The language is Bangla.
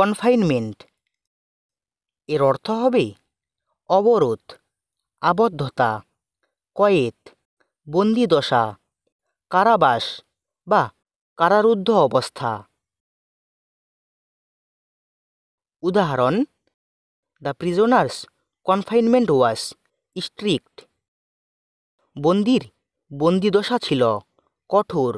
কনফাইনমেন্ট এর অর্থ হবে অবরোধ আবদ্ধতা কয়েত বন্দিদশা কারাবাস বা কারারুদ্ধ অবস্থা উদাহরণ the prisoners confinement was strict বন্দির বন্দিদশা ছিল কঠোর